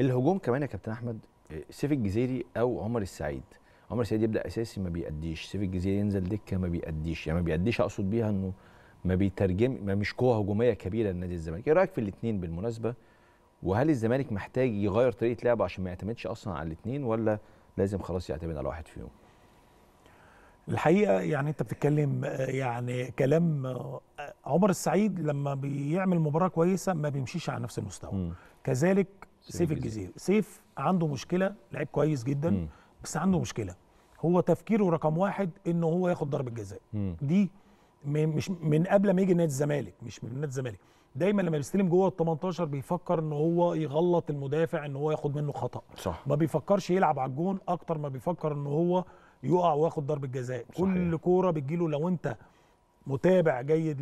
الهجوم كمان يا كابتن احمد سيف الجزيري او عمر السعيد عمر السعيد يبدا اساسي ما بيأديش سيف الجزيري ينزل دكه ما بيأديش يعني ما بيأديش اقصد بيها انه ما بيترجم ما مش قوه هجوميه كبيره لنادي الزمالك ايه رايك في الاثنين بالمناسبه وهل الزمالك محتاج يغير طريقه لعبه عشان ما يعتمدش اصلا على الاثنين ولا لازم خلاص يعتمد على واحد فيهم الحقيقه يعني انت بتتكلم يعني كلام عمر السعيد لما بيعمل مباراه كويسه ما بيمشيش على نفس المستوى م. كذلك سيف الجزيري سيف عنده مشكله لعيب كويس جدا م. بس عنده مشكله هو تفكيره رقم واحد انه هو ياخد ضربه جزاء دي مش من قبل ما يجي نادي الزمالك مش من نادي الزمالك دايما لما بيستلم جوه ال 18 بيفكر ان هو يغلط المدافع ان هو ياخد منه خطا صح. ما بيفكرش يلعب على الجون اكتر ما بيفكر ان هو يقع وياخد ضربه جزاء كل كوره بتجيله لو انت متابع جيد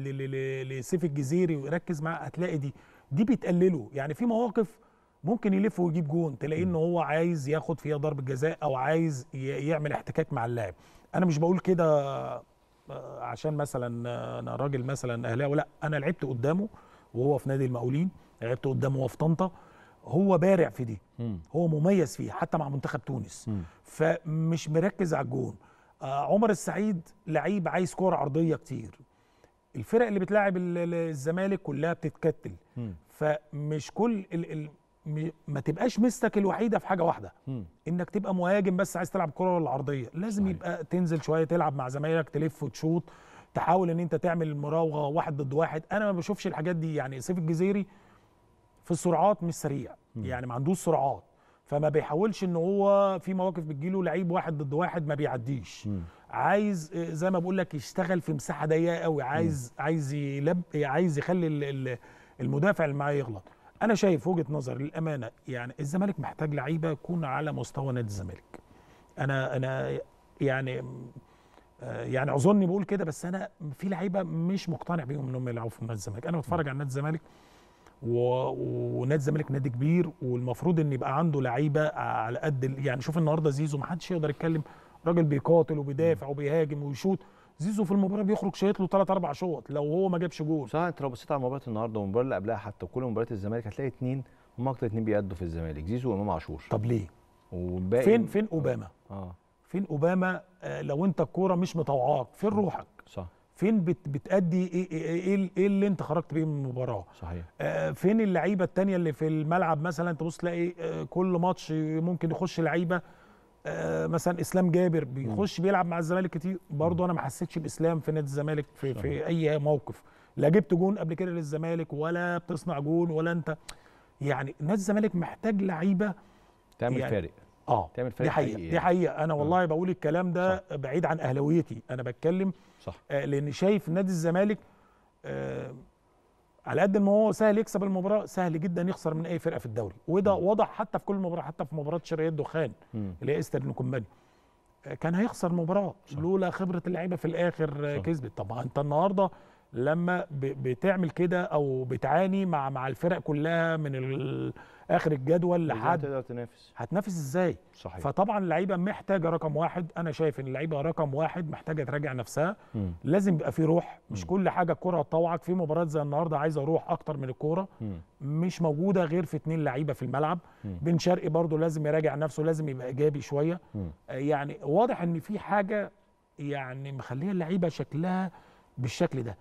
لسيف الجزيري ويركز معاه هتلاقي دي دي بتقلله يعني في مواقف ممكن يلف ويجيب جون تلاقيه ان هو عايز ياخد فيها ضربه جزاء او عايز يعمل احتكاك مع اللاعب انا مش بقول كده آه، عشان مثلا آه، انا راجل مثلا اهلاوي لا انا لعبت قدامه وهو في نادي المقاولين لعبت قدامه وهو في طنطا هو بارع في دي هو مميز فيه حتى مع منتخب تونس فمش مركز على الجون آه، عمر السعيد لعيب عايز كوره عرضيه كتير الفرق اللي بتلاعب الزمالك كلها بتتكتل فمش كل ال ال ما تبقاش ميزتك الوحيده في حاجه واحده م. انك تبقى مهاجم بس عايز تلعب كره ولا العرضيه لازم صحيح. يبقى تنزل شويه تلعب مع زمايلك تلف وتشوط تحاول ان انت تعمل مراوغه واحد ضد واحد انا ما بشوفش الحاجات دي يعني سيف الجزيري في السرعات مش سريع م. يعني ما عندوش سرعات فما بيحاولش ان هو في مواقف بتجيله لعيب واحد ضد واحد ما بيعديش م. عايز زي ما بقول لك يشتغل في مساحه ضيقه قوي عايز م. عايز يلب عايز يخلي المدافع اللي معاه يغلط انا شايف وجهه نظر للامانه يعني الزمالك محتاج لعيبه يكون على مستوى نادي الزمالك انا انا يعني يعني اظني بقول كده بس انا في لعيبه مش مقتنع بيهم انهم يلعبوا في نادي الزمالك انا بتفرج على نادي الزمالك ونادي الزمالك نادي كبير والمفروض ان يبقى عنده لعيبه على قد يعني شوف النهارده زيزو ما حدش يقدر يتكلم راجل بيقاتل وبيدافع وبيهاجم ويشوط زيزو في المباراه بيخرج شايط له ثلاث اربع شوط لو هو ما جابش جول صح انت لو بصيت على مباراه النهارده والمباراه اللي قبلها حتى كل مباريات الزمالك هتلاقي اثنين هم اكتر اثنين بيأدوا في الزمالك زيزو وامام عاشور طب ليه؟ وباقي فين فين اوباما؟ آه. اه فين اوباما آه لو انت الكوره مش مطوعاك فين روحك؟ صح فين بت بتأدي ايه ايه إيه-, إيه, ايه اللي انت خرجت بيه من المباراه صحيح آه فين اللعيبه الثانيه اللي في الملعب مثلا تبص تلاقي آه كل ماتش ممكن يخش لعيبه آه، مثلا اسلام جابر بيخش بيلعب مع الزمالك كتير برضه انا ما حسيتش باسلام في نادي الزمالك في, في اي موقف لا جبت جون قبل كده للزمالك ولا بتصنع جون ولا انت يعني نادي الزمالك محتاج لعيبه تعمل يعني فارق اه تعمل فارق دي حقيقه يعني. دي حقيقه انا والله آه. بقول الكلام ده صح. بعيد عن اهلاويتي انا بتكلم صح آه لان شايف نادي الزمالك آه على قد ما هو سهل يكسب المباراه سهل جدا يخسر من اي فرقه في الدوري وده وضع حتى في كل مباراه حتى في مباراه شرقيه الدخان اللي هي استر كومباني آه، كان هيخسر مباراه لولا خبره اللعيبه في الاخر آه، كسبت طب انت النهارده لما بتعمل كده او بتعاني مع مع الفرق كلها من اخر الجدول لحد تقدر تنافس هتنافس ازاي صحيح. فطبعا اللعيبه محتاجه رقم واحد انا شايف ان اللعيبه رقم واحد محتاجه تراجع نفسها م. لازم يبقى في روح مش م. كل حاجه الكوره هتطوعك في مباريات زي النهارده عايزه روح اكتر من الكوره مش موجوده غير في اتنين لعيبه في الملعب م. بن شرقي برده لازم يراجع نفسه لازم يبقى ايجابي شويه م. آه، يعني واضح ان في حاجه يعني مخليه اللعيبه شكلها بالشكل ده